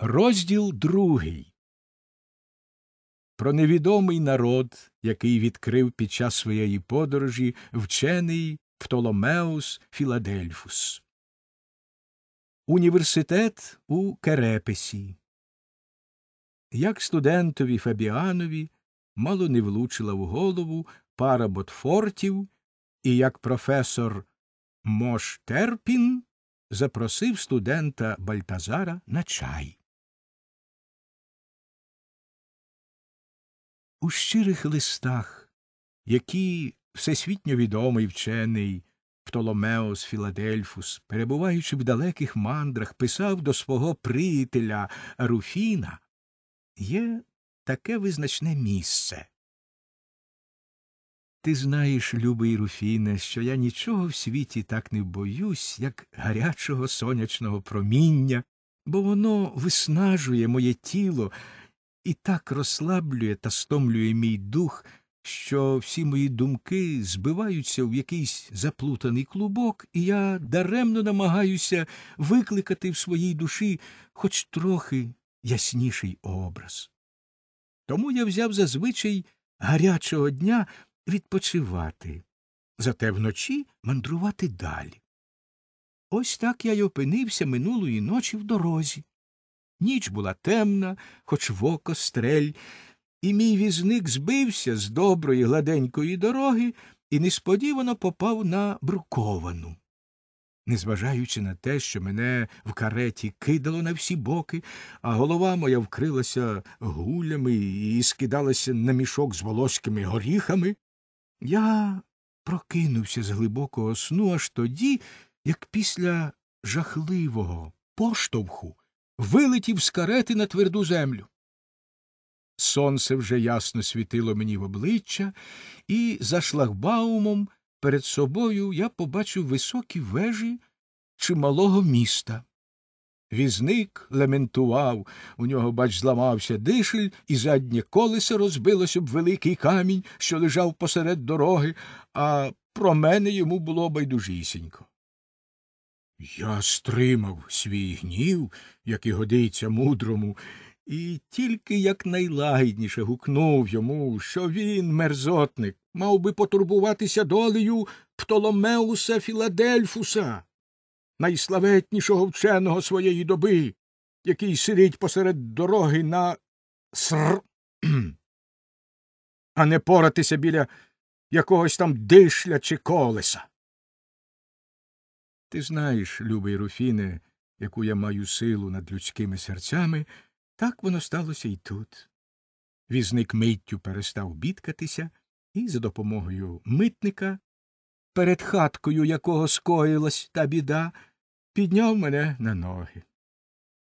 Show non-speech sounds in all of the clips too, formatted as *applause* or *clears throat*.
Розділ другий. Про невідомий народ, який відкрив під час своєї подорожі вчений Птоломеус Філадельфус. Університет у Керепесі. Як студентові Фабіанові мало не влучила в голову пара ботфортів, і як професор Мош Терпін запросив студента Бальтазара на чай. У щирих листах, які всесвітньо відомий вчений Птоломеос Філадельфус, перебуваючи в далеких мандрах, писав до свого приятеля Руфіна, є таке визначне місце. Ти знаєш, любий Руфіне, що я нічого в світі так не боюсь, як гарячого сонячного проміння, бо воно виснажує моє тіло і так розслаблює та стомлює мій дух, що всі мої думки збиваються в якийсь заплутаний клубок, і я даремно намагаюся викликати в своїй душі хоч трохи ясніший образ. Тому я взяв зазвичай гарячого дня відпочивати, зате вночі мандрувати далі. Ось так я й опинився минулої ночі в дорозі. Ніч була темна, хоч в око стрель, і мій візник збився з доброї гладенької дороги і несподівано попав на бруковану. Незважаючи на те, що мене в кареті кидало на всі боки, а голова моя вкрилася гулями і скидалася на мішок з волоськими горіхами, я прокинувся з глибокого сну аж тоді, як після жахливого поштовху вилетів з карети на тверду землю. Сонце вже ясно світило мені в обличчя, і за шлагбаумом перед собою я побачив високі вежі чималого міста. Візник лементував, у нього, бач, зламався дишель, і заднє колесо розбилось об великий камінь, що лежав посеред дороги, а про мене йому було байдужісінько. Я стримав свій гнів, як і годиться мудрому, і тільки як найлагідніше гукнув йому, що він, мерзотник, мав би потурбуватися долею Птоломеуса Філадельфуса, найславетнішого вченого своєї доби, який сидить посеред дороги на ср, *clears throat* а не поратися біля якогось там дишля чи колеса. Ти знаєш, любий Руфіне, яку я маю силу над людськими серцями, так воно сталося і тут. Візник миттю перестав бідкатися і за допомогою митника, перед хаткою якого скоїлась та біда, підняв мене на ноги.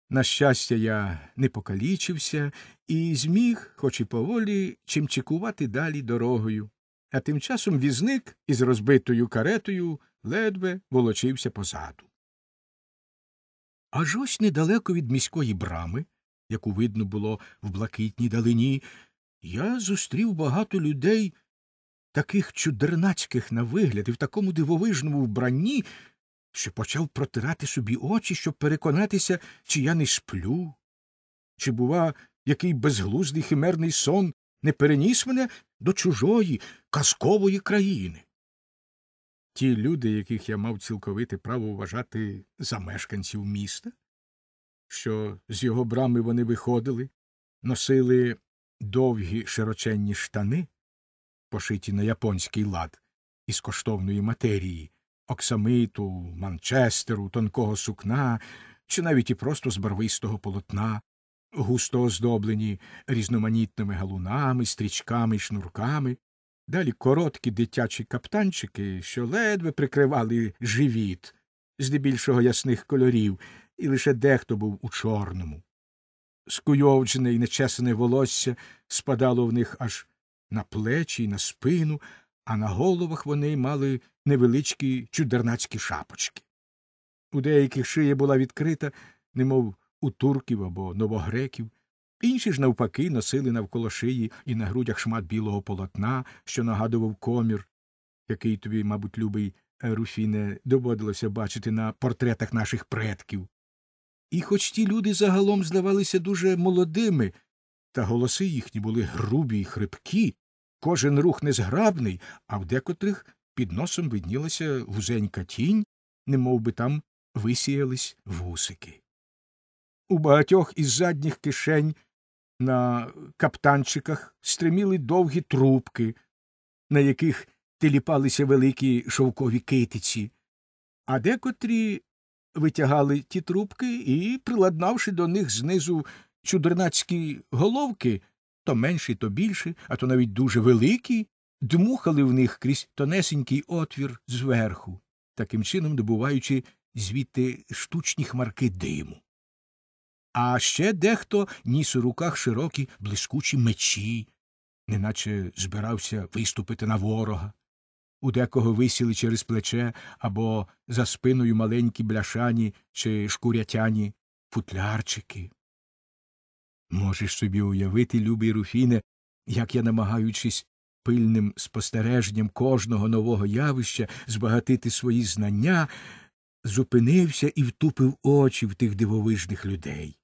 На щастя, я не покалічився і зміг, хоч і поволі, чимчикувати далі дорогою а тим часом візник із розбитою каретою ледве волочився позаду. Аж ось недалеко від міської брами, яку видно було в блакитній далині, я зустрів багато людей, таких чудернацьких на вигляд і в такому дивовижному вбранні, що почав протирати собі очі, щоб переконатися, чи я не сплю, чи, бува, який безглуздий химерний сон не переніс мене до чужої казкової країни. Ті люди, яких я мав цілковите право вважати за мешканців міста, що з його брами вони виходили, носили довгі широченні штани, пошиті на японський лад, із коштовної матерії, оксамиту, манчестеру, тонкого сукна, чи навіть і просто з барвистого полотна, густо оздоблені різноманітними галунами, стрічками й шнурками, далі короткі дитячі каптанчики, що ледве прикривали живіт, здебільшого ясних кольорів, і лише дехто був у чорному. Скуйовджене і нечесане волосся спадало в них аж на плечі й на спину, а на головах вони мали невеличкі чудернацькі шапочки. У деяких шия була відкрита, немов у турків або новогреків, інші ж, навпаки, носили навколо шиї і на грудях шмат білого полотна, що нагадував комір, який тобі, мабуть, любий е, Руфіне, доводилося бачити на портретах наших предків. І хоч ті люди загалом здавалися дуже молодими, та голоси їхні були грубі й хрипкі, кожен рух незграбний, а в декотрих під носом виднілася вузенька тінь, немов би там висіялись вусики. У багатьох із задніх кишень на каптанчиках стриміли довгі трубки, на яких тиліпалися великі шовкові китиці, а декотрі витягали ті трубки і, приладнавши до них знизу чудернацькі головки, то менші, то більші, а то навіть дуже великі, дмухали в них крізь тонесенький отвір зверху, таким чином добуваючи звідти штучні хмарки диму а ще дехто ніс у руках широкі блискучі мечі, неначе збирався виступити на ворога. У декого висіли через плече або за спиною маленькі бляшані чи шкурятяні футлярчики. Можеш собі уявити, любий Руфіне, як я, намагаючись пильним спостереженням кожного нового явища збагатити свої знання, зупинився і втупив очі в тих дивовижних людей.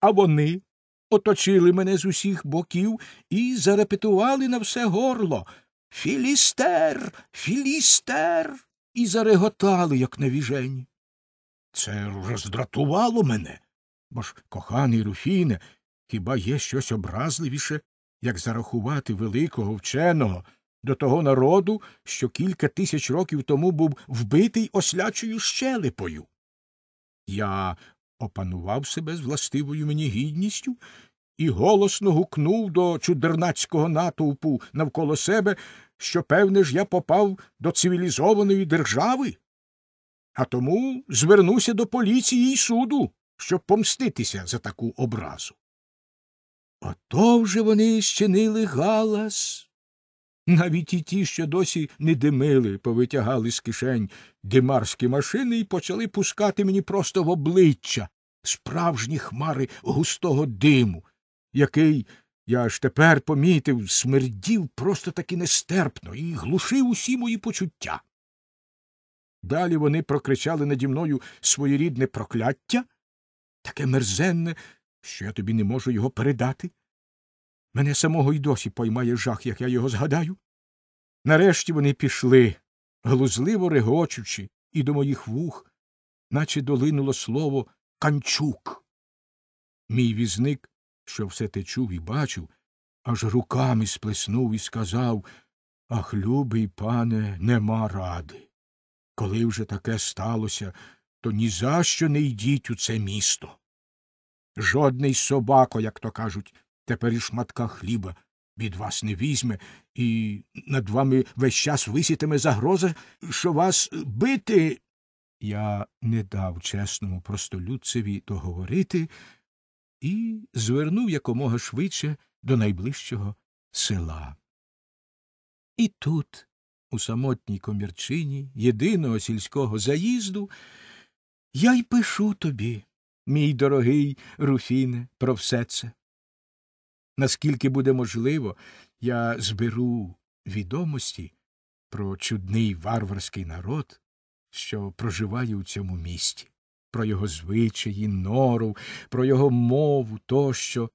А вони оточили мене з усіх боків і зарепетували на все горло Філістер, Філістер. і зареготали, як навіжені. Це роздратувало мене, бо ж, коханий Руфіне, хіба є щось образливіше, як зарахувати великого вченого до того народу, що кілька тисяч років тому був вбитий ослячою щелепою. Я опанував себе з властивою мені гідністю і голосно гукнув до чудернацького натовпу навколо себе, що, певне ж, я попав до цивілізованої держави. А тому звернуся до поліції й суду, щоб помститися за таку образу. Ото вже вони щинили галас. Навіть і ті, що досі не димили, повитягали з кишень димарські машини і почали пускати мені просто в обличчя справжні хмари густого диму, який, я аж тепер помітив, смердів просто таки нестерпно і глушив усі мої почуття. Далі вони прокричали наді мною своєрідне прокляття, таке мерзенне, що я тобі не можу його передати. Мене самого й досі поймає жах, як я його згадаю. Нарешті вони пішли, глузливо регочучи, і до моїх вух, наче долинуло слово Канчук. Мій візник, що все те чув і бачив, аж руками сплеснув і сказав Ах, любий пане, нема ради. Коли вже таке сталося, то ні за що не йдіть у це місто. Жодний собако, як то кажуть, Тепер і шматка хліба від вас не візьме, і над вами весь час висітиме загроза, що вас бити. Я не дав чесному простолюдцеві договорити і звернув якомога швидше до найближчого села. І тут, у самотній комірчині єдиного сільського заїзду, я й пишу тобі, мій дорогий Руфіне, про все це. Наскільки буде можливо, я зберу відомості про чудний варварський народ, що проживає у цьому місті, про його звичаї, нору, про його мову тощо.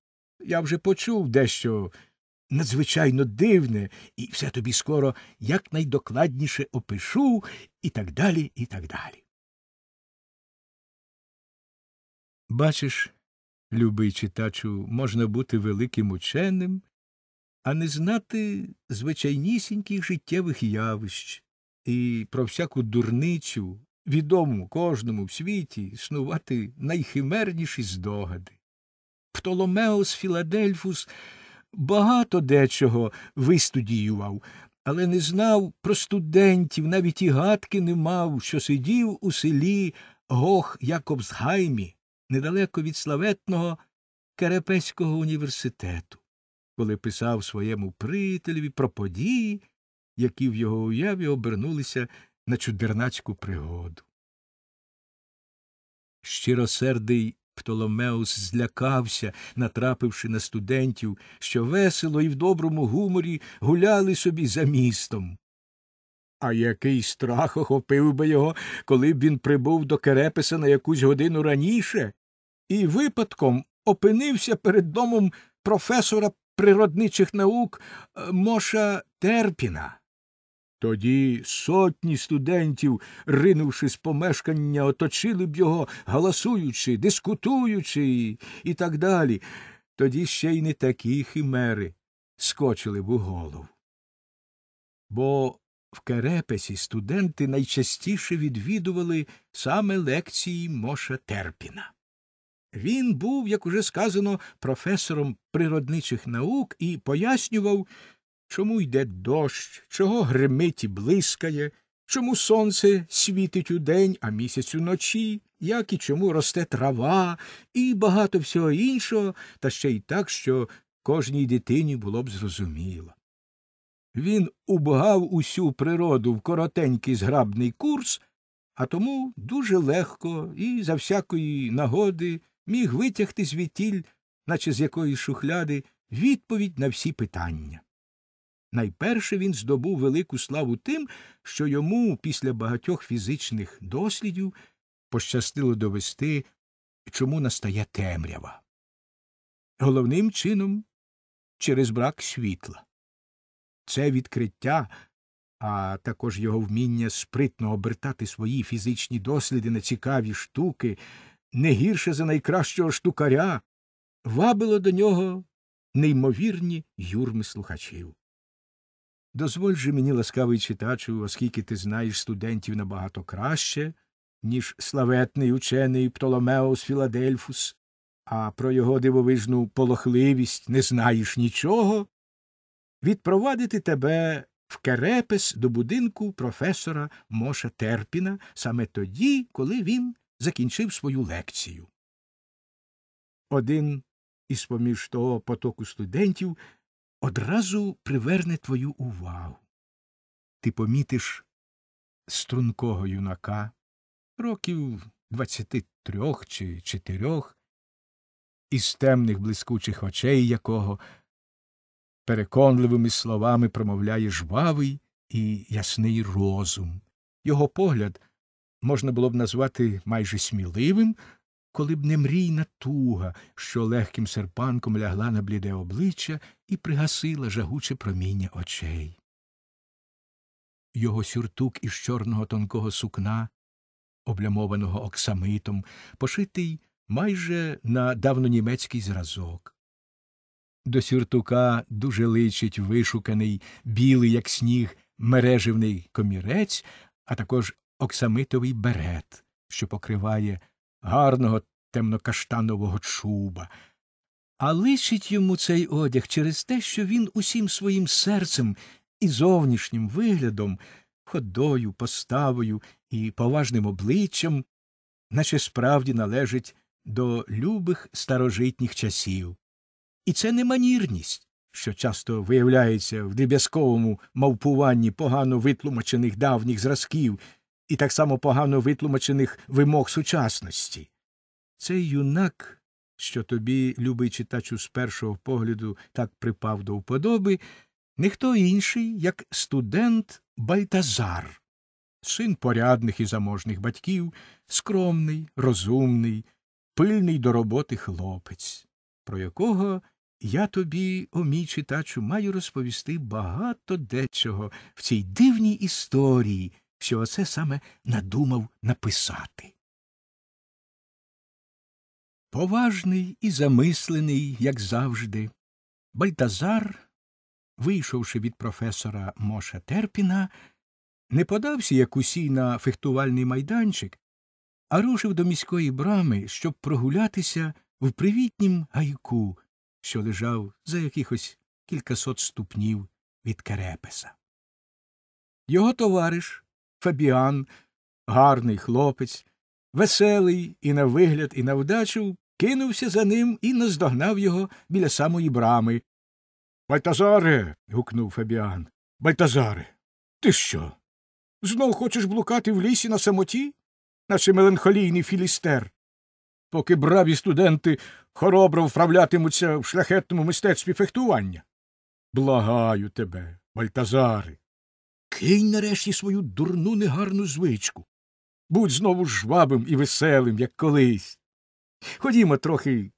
Я вже почув дещо надзвичайно дивне, і все тобі скоро якнайдокладніше опишу, і так далі, і так далі. Бачиш, любий читачу, можна бути великим ученим, а не знати звичайнісіньких життєвих явищ і про всяку дурничу, відому кожному в світі снувати найхимерніші здогади. Птоломеос Філадельфус багато дечого вистудіював, але не знав про студентів, навіть і гадки не мав, що сидів у селі Гох Якобсгаймі, недалеко від славетного Керепеського університету, коли писав своєму прителеві про події, які в його уяві обернулися на чудернацьку пригоду. Щиросердий Птоломеус злякався, натрапивши на студентів, що весело і в доброму гуморі гуляли собі за містом. А який страх охопив би його, коли б він прибув до Керепеса на якусь годину раніше, і випадком опинився перед домом професора природничих наук е, Моша Терпіна. Тоді сотні студентів, ринувши з помешкання, оточили б його, голосуючи, дискутуючи і так далі. Тоді ще й не такі химери скочили б у голову. Бо в Керепесі студенти найчастіше відвідували саме лекції Моша Терпіна. Він був, як уже сказано, професором природничих наук і пояснював, чому йде дощ, чого гримить і блискає, чому сонце світить удень, а місяць уночі, як і чому росте трава, і багато всього іншого, та ще й так, що кожній дитині було б зрозуміло. Він убгав усю природу в коротенький зграбний курс, а тому дуже легко і за всякої нагоди міг витягти звідтіль, наче з якоїсь шухляди, відповідь на всі питання. Найперше він здобув велику славу тим, що йому після багатьох фізичних дослідів пощастило довести, чому настає темрява. Головним чином через брак світла. Це відкриття, а також його вміння спритно обертати свої фізичні досліди на цікаві штуки, не гірше за найкращого штукаря, вабило до нього неймовірні юрми слухачів. Дозволь же мені, ласкавий читачу, оскільки ти знаєш студентів набагато краще, ніж славетний учений Птоломеус Філадельфус, а про його дивовижну полохливість не знаєш нічого, відпровадити тебе в Керепес до будинку професора Моша Терпіна саме тоді, коли він закінчив свою лекцію. Один із поміж того потоку студентів одразу приверне твою увагу. Ти помітиш стрункого юнака років двадцяти трьох чи чотирьох, із темних блискучих очей якого переконливими словами промовляє жвавий і ясний розум. Його погляд можна було б назвати майже сміливим, коли б не мрійна туга, що легким серпанком лягла на бліде обличчя і пригасила жагуче проміння очей. Його сюртук із чорного тонкого сукна, облямованого оксамитом, пошитий майже на давнонімецький зразок. До сюртука дуже личить вишуканий, білий, як сніг, мереживний комірець, а також оксамитовий берет, що покриває гарного темнокаштанового чуба, а лишить йому цей одяг через те, що він усім своїм серцем і зовнішнім виглядом, ходою, поставою і поважним обличчям, наче справді належить до любих старожитніх часів. І це не манірність, що часто виявляється в дріб'язковому мавпуванні погано витлумачених давніх зразків, і так само погано витлумачених вимог сучасності. Цей юнак, що тобі, любий читачу, з першого погляду так припав до вподоби, ніхто інший, як студент Бальтазар, син порядних і заможних батьків, скромний, розумний, пильний до роботи хлопець, про якого я тобі, о мій читачу, маю розповісти багато дечого в цій дивній історії що оце саме надумав написати. Поважний і замислений, як завжди, Бальтазар, вийшовши від професора Моша Терпіна, не подався, як усій на фехтувальний майданчик, а рушив до міської брами, щоб прогулятися в привітнім гайку, що лежав за якихось кількасот ступнів від Керепеса. Його товариш, Фабіан, гарний хлопець, веселий і на вигляд, і на вдачу, кинувся за ним і наздогнав його біля самої брами. Бальтазаре. гукнув Фабіан. Бальтазаре, ти що? Знов хочеш блукати в лісі на самоті, наче меланхолійний філістер. Поки браві студенти хоробро вправлятимуться в шляхетному мистецтві фехтування. Благаю тебе, Бальтазаре, Кинь нарешті свою дурну негарну звичку. Будь знову жвабим і веселим, як колись. Ходімо трохи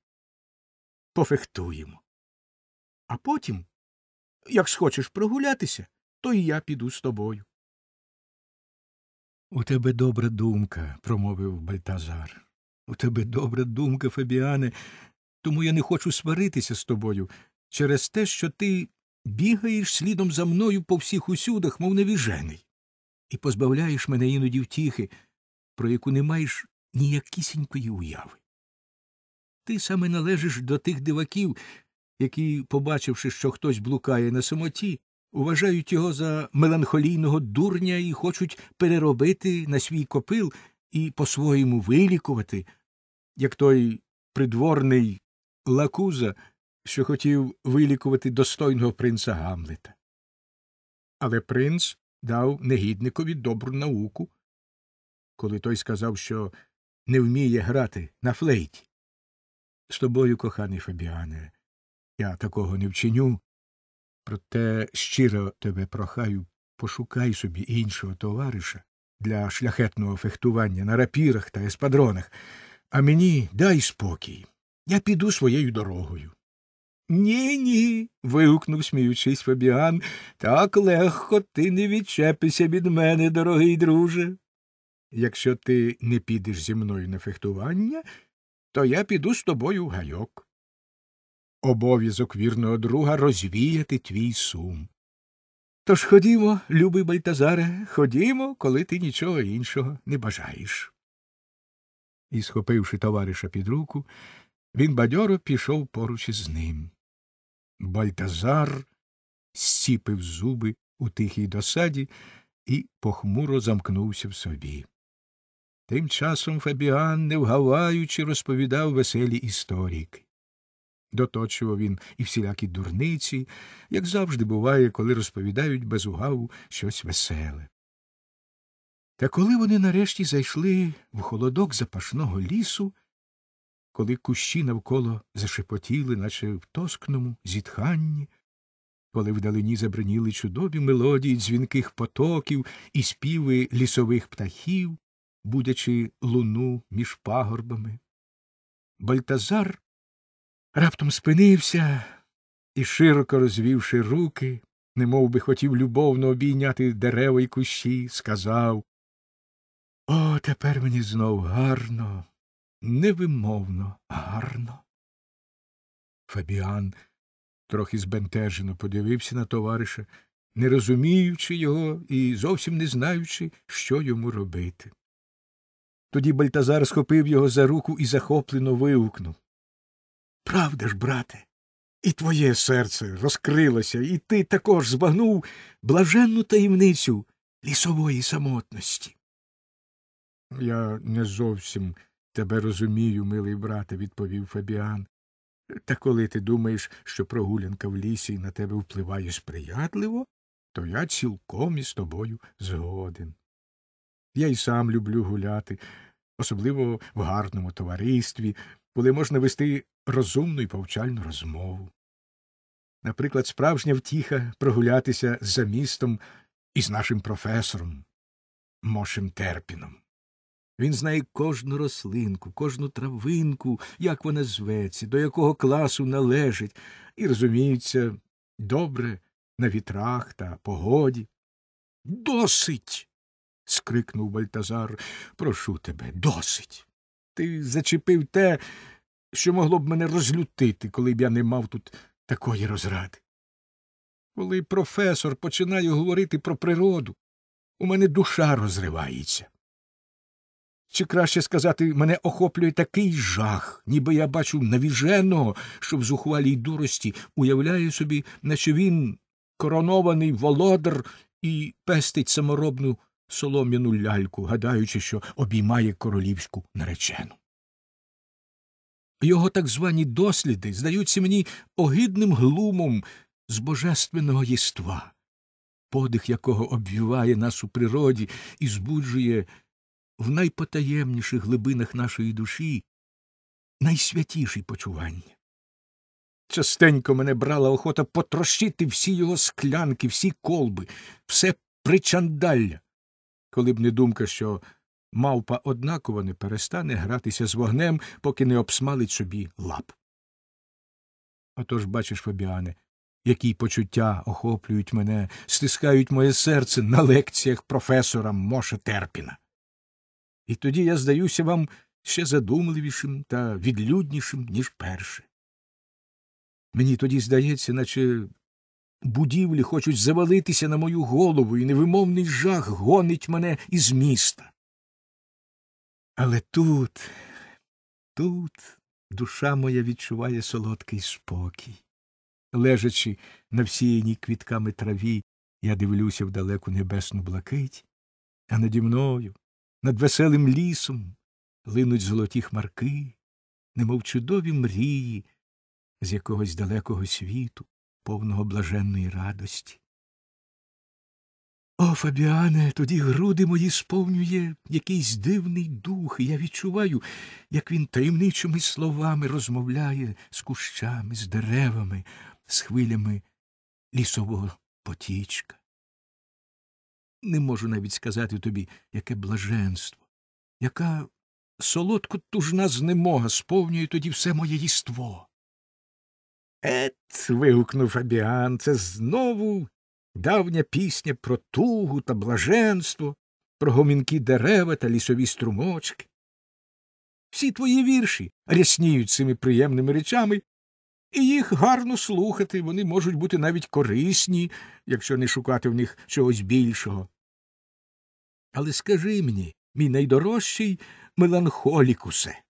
пофехтуємо. А потім, як схочеш прогулятися, то і я піду з тобою. У тебе добра думка, промовив Бальтазар. У тебе добра думка, Фабіане, тому я не хочу сваритися з тобою через те, що ти бігаєш слідом за мною по всіх усюдах, мов невіжений, і позбавляєш мене іноді втіхи, про яку не маєш ніякісінької уяви. Ти саме належиш до тих диваків, які, побачивши, що хтось блукає на самоті, вважають його за меланхолійного дурня і хочуть переробити на свій копил і по-своєму вилікувати, як той придворний лакуза що хотів вилікувати достойного принца Гамлета. Але принц дав негідникові добру науку, коли той сказав, що не вміє грати на флейті. З тобою, коханий Фабіане, я такого не вчиню, проте щиро тебе прохаю, пошукай собі іншого товариша для шляхетного фехтування на рапірах та еспадронах, а мені дай спокій. Я піду своєю дорогою. Ні, ні. вигукнув, сміючись, Фабіан. Так легко ти не відчепися від мене, дорогий друже. Якщо ти не підеш зі мною на фехтування, то я піду з тобою в гайок. Обов'язок вірного друга розвіяти твій сум. Тож ходімо, любий бальтазаре, ходімо, коли ти нічого іншого не бажаєш. І, схопивши товариша під руку, він бадьоро пішов поруч із ним. Бальтазар зціпив зуби у тихій досаді і похмуро замкнувся в собі. Тим часом Фабіан, не вгаваючи, розповідав веселі історіки. Доточував він і всілякі дурниці, як завжди буває, коли розповідають без угаву щось веселе. Та коли вони нарешті зайшли в холодок запашного лісу, коли кущі навколо зашепотіли, наче в тоскному зітханні, коли вдалині забриніли чудові мелодії дзвінких потоків і співи лісових птахів, будячи луну між пагорбами. Бальтазар раптом спинився і, широко розвівши руки, немов би хотів любовно обійняти дерева й кущі, сказав О, тепер мені знов гарно невимовно гарно. Фабіан трохи збентежено подивився на товариша, не розуміючи його і зовсім не знаючи, що йому робити. Тоді Бальтазар схопив його за руку і захоплено вигукнув Правда ж, брате, і твоє серце розкрилося, і ти також збагнув блаженну таємницю лісової самотності. Я не зовсім Тебе розумію, милий брате, відповів Фабіан. Та коли ти думаєш, що прогулянка в лісі на тебе впливає сприятливо, то я цілком із тобою згоден. Я й сам люблю гуляти, особливо в гарному товаристві, коли можна вести розумну і повчальну розмову. Наприклад, справжня втіха прогулятися за містом і з нашим професором Мошем Терпіном. Він знає кожну рослинку, кожну травинку, як вона зветься, до якого класу належить, і, розуміється, добре на вітрах та погоді. Досить. скрикнув Бальтазар. Прошу тебе, досить. Ти зачепив те, що могло б мене розлютити, коли б я не мав тут такої розради. Коли професор починає говорити про природу, у мене душа розривається. Чи краще сказати, мене охоплює такий жах, ніби я бачу навіженого, що в зухвалій дурості уявляє собі, наче він коронований володар і пестить саморобну солом'яну ляльку, гадаючи, що обіймає королівську наречену. Його так звані досліди здаються мені огидним глумом з божественного єства, подих якого обвіває нас у природі і збуджує в найпотаємніших глибинах нашої душі найсвятіші почування. Частенько мене брала охота потрощити всі його склянки, всі колби, все причандалля, коли б не думка, що мавпа однаково не перестане гратися з вогнем, поки не обсмалить собі лап. Отож, бачиш, Фабіане, які почуття охоплюють мене, стискають моє серце на лекціях професора Моша Терпіна. І тоді я здаюся вам ще задумливішим та відлюднішим, ніж перше. Мені тоді здається, наче будівлі хочуть завалитися на мою голову, і невимовний жах гонить мене із міста. Але тут, тут душа моя відчуває солодкий спокій. Лежачи на всіяній квітками траві, я дивлюся в далеку небесну блакить, а наді мною над веселим лісом линуть золоті хмарки, немов чудові мрії з якогось далекого світу, повного блаженної радості. О, Фабіане, тоді груди мої сповнює якийсь дивний дух, і я відчуваю, як він таємничими словами розмовляє з кущами, з деревами, з хвилями лісового потічка. Не можу навіть сказати тобі, яке блаженство, яка солодко тужна знемога сповнює тоді все моє їство. Ет. вигукнув Фабіан, це знову давня пісня про тугу та блаженство, про гомінки дерева та лісові струмочки. Всі твої вірші рясніють цими приємними речами, і їх гарно слухати, вони можуть бути навіть корисні, якщо не шукати в них чогось більшого. Але скажи мені, мій найдорожчий меланхолікусе.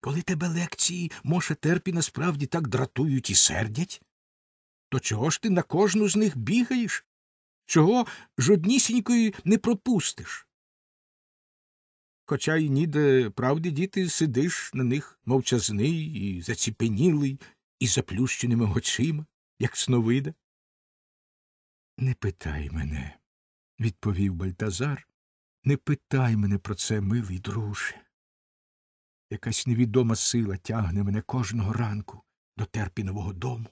Коли тебе лекції, може, терпі насправді так дратують і сердять, то чого ж ти на кожну з них бігаєш? Чого жоднісінької не пропустиш? Хоча й ніде правди діти сидиш на них мовчазний і заціпенілий, і заплющеними очима, як сновида. Не питай мене відповів Бальтазар, не питай мене про це, милий друже. Якась невідома сила тягне мене кожного ранку до терпінового дому.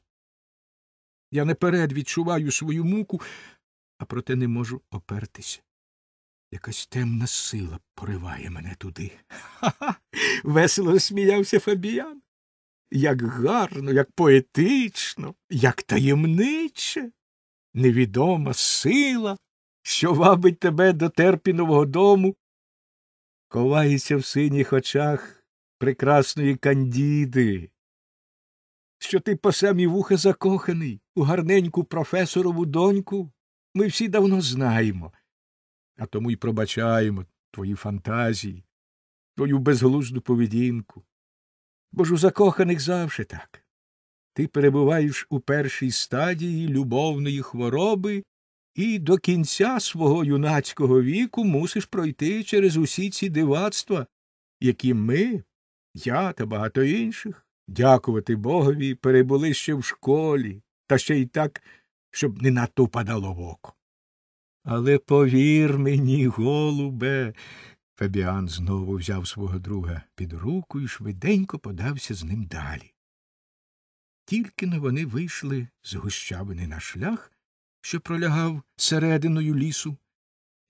Я наперед відчуваю свою муку, а проте не можу опертися. Якась темна сила пориває мене туди. Ха ха. весело сміявся Фабіян. Як гарно, як поетично, як таємниче, невідома сила що вабить тебе до терпінового дому, ховається в синіх очах прекрасної кандіди, що ти по самі вуха закоханий у гарненьку професорову доньку, ми всі давно знаємо, а тому й пробачаємо твої фантазії, твою безглузду поведінку. Бо ж у закоханих завжди так. Ти перебуваєш у першій стадії любовної хвороби і до кінця свого юнацького віку мусиш пройти через усі ці дивацтва, які ми, я та багато інших, дякувати Богові, перебули ще в школі, та ще й так, щоб не надто впадало в око. Але повір мені, голубе. Фабіан знову взяв свого друга під руку і швиденько подався з ним далі. Тільки но вони вийшли з гущавини на шлях, що пролягав серединою лісу,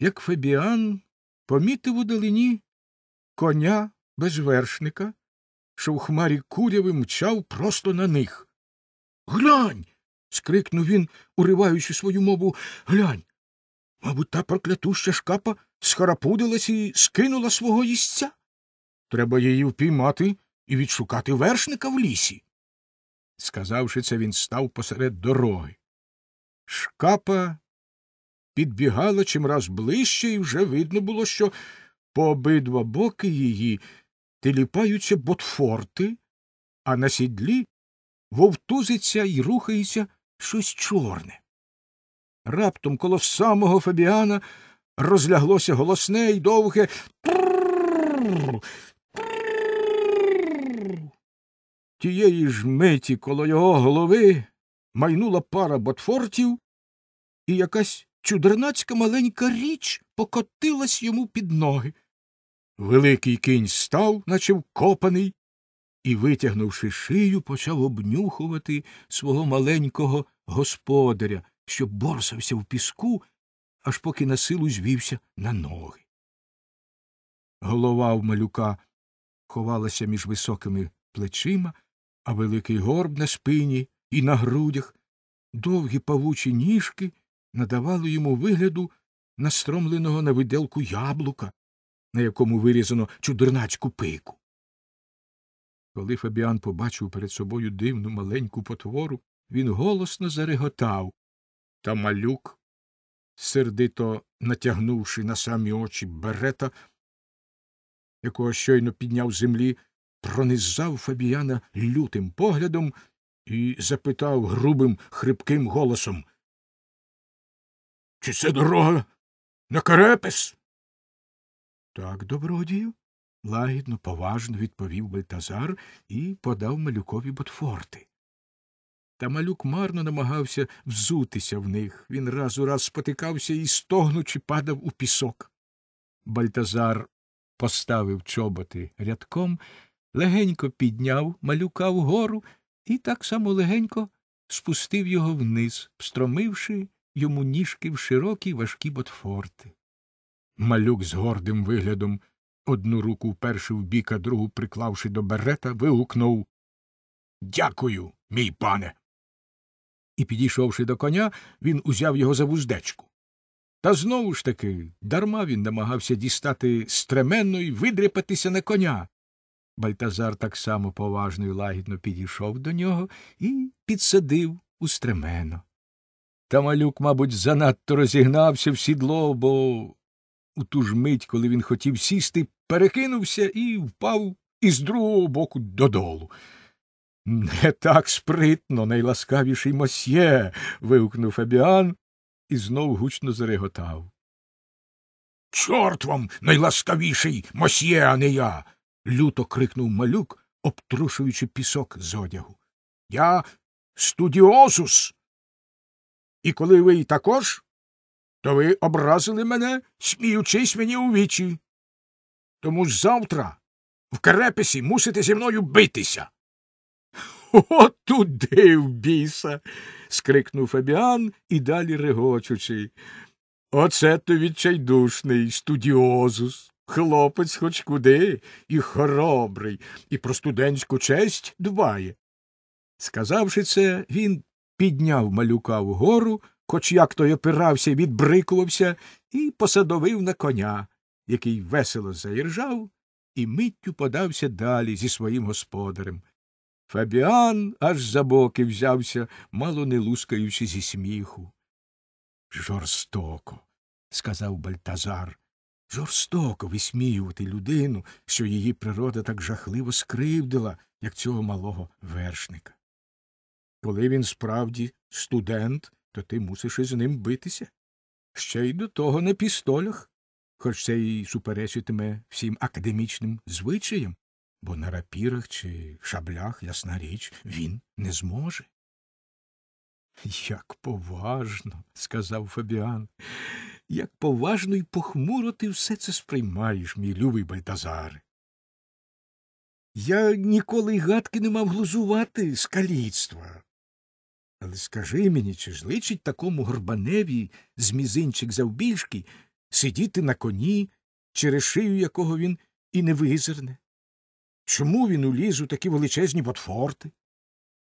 як Фебіан помітив у далині коня без вершника, що в хмарі куряви мчав просто на них. Глянь. скрикнув він, уриваючи свою мову. Глянь. Мабуть, та проклятуща шкапа схарапудилась і скинула свого їстця. Треба її впіймати і відшукати вершника в лісі. Сказавши це, він став посеред дороги. Шкапа підбігала чимраз ближче, і вже видно було, що по обидва боки її теліпаються ботфорти, а на сідлі вовтузиться і рухається щось чорне. Раптом коло самого Фабіана розляглося голосне й довге тієї ж миті коло його голови майнула пара ботфортів, і якась чудернацька маленька річ покотилась йому під ноги. Великий кінь став, наче вкопаний, і, витягнувши шию, почав обнюхувати свого маленького господаря, що борсався в піску, аж поки на силу звівся на ноги. Голова в малюка ховалася між високими плечима, а великий горб на спині і на грудях, довгі павучі ніжки надавали йому вигляду настромленого на виделку яблука, на якому вирізано чудернацьку пику. Коли Фабіан побачив перед собою дивну маленьку потвору, він голосно зареготав, та малюк, сердито натягнувши на самі очі берета, якого щойно підняв землі, пронизав Фабіана лютим поглядом і запитав грубим, хрипким голосом. Чи це дорога на Карепес? Так, добродію, лагідно, поважно відповів Бальтазар і подав малюкові ботфорти. Та малюк марно намагався взутися в них. Він раз у раз спотикався і, стогнучи, падав у пісок. Бальтазар поставив чоботи рядком, легенько підняв малюка вгору і так само легенько спустив його вниз, встромивши йому ніжки в широкі важкі ботфорти. Малюк з гордим виглядом, одну руку вперше в бік, а другу приклавши до берета, вигукнув Дякую, мій пане. І, підійшовши до коня, він узяв його за вуздечку. Та знову ж таки дарма він намагався дістати стременно і видряпатися на коня. Бальтазар так само поважно і лагідно підійшов до нього і підсадив у стремено. Та малюк, мабуть, занадто розігнався в сідло, бо у ту ж мить, коли він хотів сісти, перекинувся і впав із другого боку додолу. Не так спритно, найласкавіший мосьє. вигукнув Фабіан і знов гучно зареготав. Чорт вам найласкавіший мосьє, а не я люто крикнув малюк, обтрушуючи пісок з одягу. Я студіозус. І коли ви й також, то ви образили мене, сміючись мені у вічі. Тому ж завтра в крепесі мусите зі мною битися. «О, туди в біса. скрикнув Фабіан і далі регочучи. Оце то відчайдушний студіозус. Хлопець хоч куди і хоробрий, і про студентську честь дбає. Сказавши це, він підняв малюка вгору, хоч як той опирався, відбрикувався, і посадовив на коня, який весело заіржав і миттю подався далі зі своїм господарем. Фабіан аж за боки взявся, мало не лускаючи зі сміху. Жорстоко, сказав Бальтазар. Жорстоко висміювати людину, що її природа так жахливо скривдила, як цього малого вершника. Коли він справді студент, то ти мусиш із ним битися. Ще й до того на пістолях, хоч це й суперечитиме всім академічним звичаям, бо на рапірах чи шаблях, ясна річ, він не зможе. Як поважно, сказав Фабіан як поважно і похмуро ти все це сприймаєш, мій любий Бальтазаре. Я ніколи й гадки не мав глузувати з каліцтва. Але скажи мені, чи ж личить такому горбаневі з мізинчик завбільшки сидіти на коні, через шию якого він і не визирне? Чому він уліз у такі величезні ботфорти?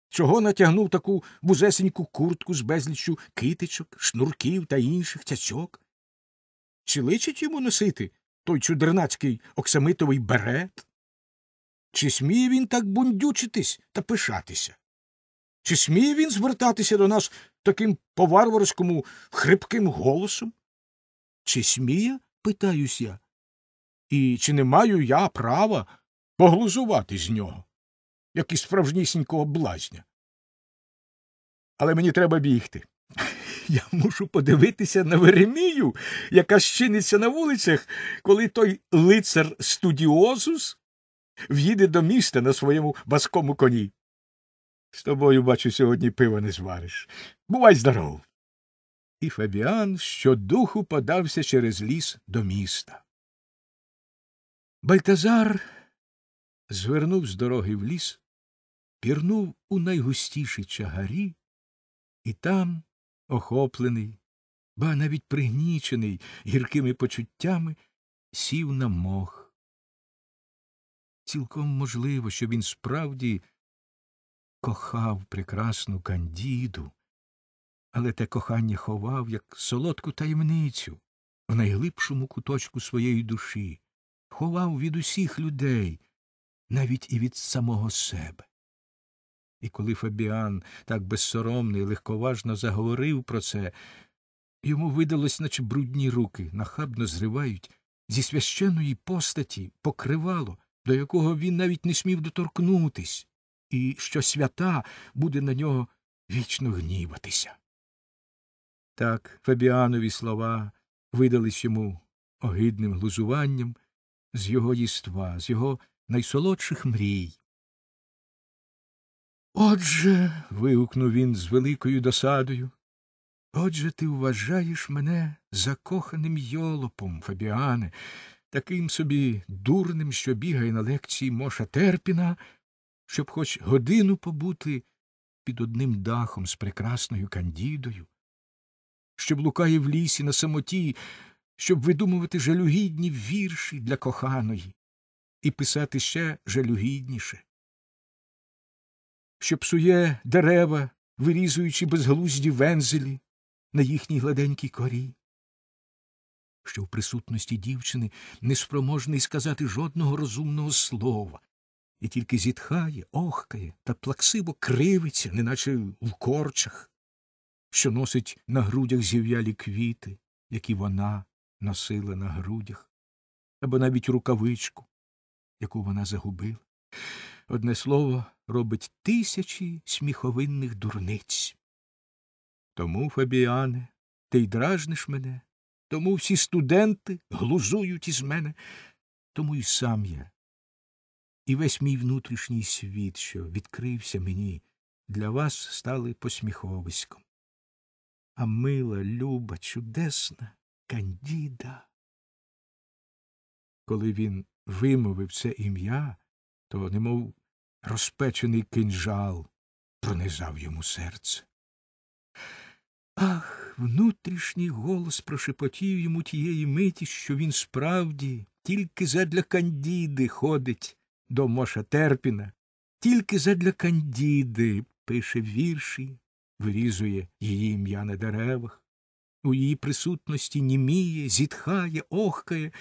Чого натягнув таку бузесеньку куртку з безліччю китичок, шнурків та інших цяцьок? Чи личить йому носити той чудернацький оксамитовий берет? Чи сміє він так бундючитись та пишатися? Чи сміє він звертатися до нас таким по варварському хрипким голосом? Чи сміє, питаюсь я, і чи не маю я права поглузувати з нього, як і справжнісінького блазня? Але мені треба бігти. *laughs* Я мушу подивитися на Веремію, яка щиниться на вулицях, коли той лицар студіозус в'їде до міста на своєму баскому коні. З тобою, бачу, сьогодні пива не звариш. Бувай здоров. І Фабіан щодуху подався через ліс до міста. Бальтазар звернув з дороги в ліс, пірнув у найгустіші чагарі, і там охоплений, ба навіть пригнічений гіркими почуттями, сів на мох. Цілком можливо, що він справді кохав прекрасну кандіду, але те кохання ховав як солодку таємницю в найглибшому куточку своєї душі, ховав від усіх людей, навіть і від самого себе. І коли Фабіан так безсоромний, легковажно заговорив про це, йому видалось, наче брудні руки, нахабно зривають зі священної постаті покривало, до якого він навіть не смів доторкнутись, і що свята буде на нього вічно гніватися. Так Фабіанові слова видались йому огидним глузуванням з його їства, з його найсолодших мрій. Отже, вигукнув він з великою досадою. Отже, ти вважаєш мене закоханим йолопом, Фабіане, таким собі дурним, що бігає на лекції Моша Терпіна, щоб хоч годину побути під одним дахом з прекрасною кандідою, щоб лукає в лісі на самоті, щоб видумувати жалюгідні вірші для коханої і писати ще жалюгідніше що псує дерева, вирізуючи безглузді вензелі на їхній гладенькій корі, що в присутності дівчини неспроможний сказати жодного розумного слова, і тільки зітхає, охкає та плаксиво кривиться, неначе в корчах, що носить на грудях зів'ялі квіти, які вона носила на грудях, або навіть рукавичку, яку вона загубила одне слово, робить тисячі сміховинних дурниць. Тому, Фабіане, ти й дражниш мене, тому всі студенти глузують із мене, тому й сам я. І весь мій внутрішній світ, що відкрився мені, для вас стали посміховиськом. А мила, люба, чудесна Кандіда. Коли він вимовив це ім'я, то немов розпечений кинжал пронизав йому серце. Ах, внутрішній голос прошепотів йому тієї миті, що він справді тільки задля кандіди ходить до Моша Терпіна, тільки задля кандіди пише вірші, вирізує її ім'я на деревах, у її присутності німіє, зітхає, охкає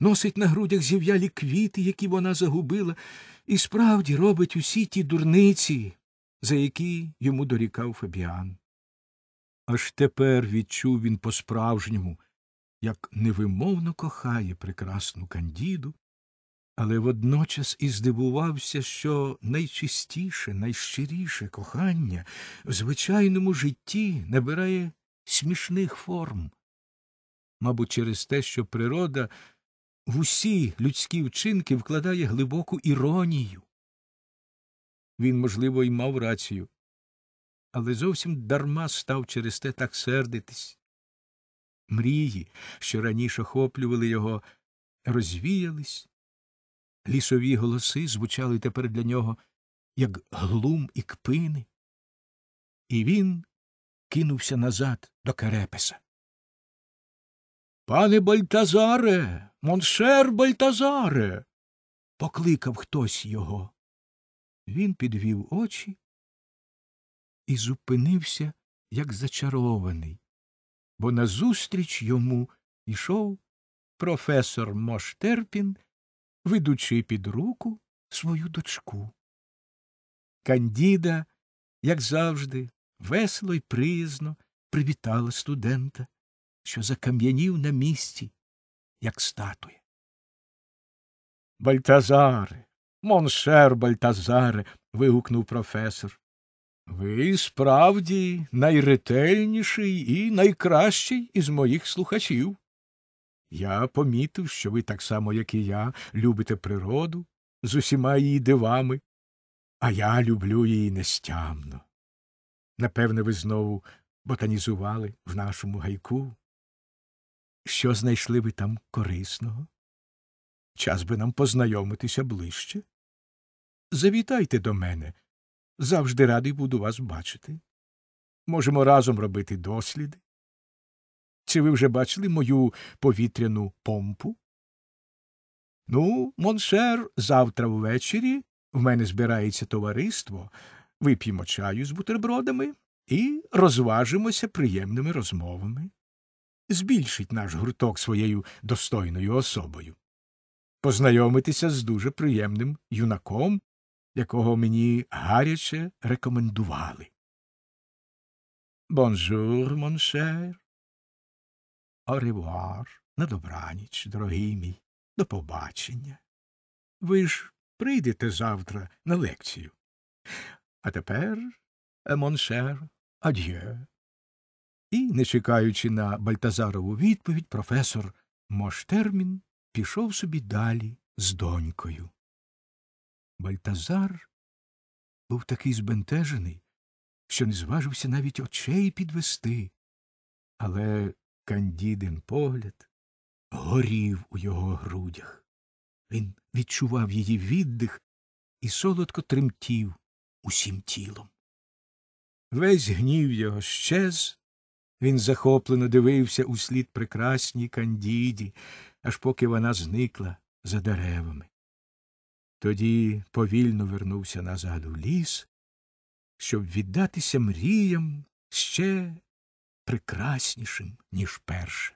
носить на грудях зів'ялі квіти, які вона загубила, і справді робить усі ті дурниці, за які йому дорікав Фабіан. Аж тепер відчув він по справжньому, як невимовно кохає прекрасну кандіду, але водночас і здивувався, що найчистіше, найщиріше кохання в звичайному житті набирає смішних форм. Мабуть, через те, що природа в усі людські вчинки вкладає глибоку іронію. Він, можливо, й мав рацію, але зовсім дарма став через те так сердитись. Мрії, що раніше охоплювали його, розвіялись, лісові голоси звучали тепер для нього, як глум і кпини, і він кинувся назад до Керепеса. Пане Бальтазаре, моншер Бальтазаре. покликав хтось його. Він підвів очі і зупинився, як зачарований, бо назустріч йому йшов професор Моштерпін, ведучи під руку свою дочку. Кандіда, як завжди, весело й приязно привітала студента що закам'янів на місці, як статуя. Бальтазаре, моншер Бальтазаре. вигукнув професор. Ви справді найретельніший і найкращий із моїх слухачів. Я помітив, що ви так само, як і я, любите природу з усіма її дивами, а я люблю її нестямно. Напевне, ви знову ботанізували в нашому гайку. Що знайшли ви там корисного? Час би нам познайомитися ближче. Завітайте до мене. Завжди радий буду вас бачити. Можемо разом робити досліди. Чи ви вже бачили мою повітряну помпу? Ну, Моншер, завтра ввечері в мене збирається товариство, вип'ємо чаю з бутербродами і розважимося приємними розмовами збільшить наш гурток своєю достойною особою. Познайомитися з дуже приємним юнаком, якого мені гаряче рекомендували. Бонжур, моншер. Оревуар, на добраніч, дорогий мій, до побачення. Ви ж прийдете завтра на лекцію. А тепер, моншер, ад'є. І, не чекаючи на Бальтазарову відповідь, професор Моштермін пішов собі далі з донькою. Бальтазар був такий збентежений, що не зважився навіть очей підвести, але кандідин погляд горів у його грудях. Він відчував її віддих і солодко тремтів усім тілом. Весь гнів його щез, він захоплено дивився у слід прекрасній кандіді, аж поки вона зникла за деревами. Тоді повільно вернувся назад у ліс, щоб віддатися мріям ще прекраснішим, ніж перше.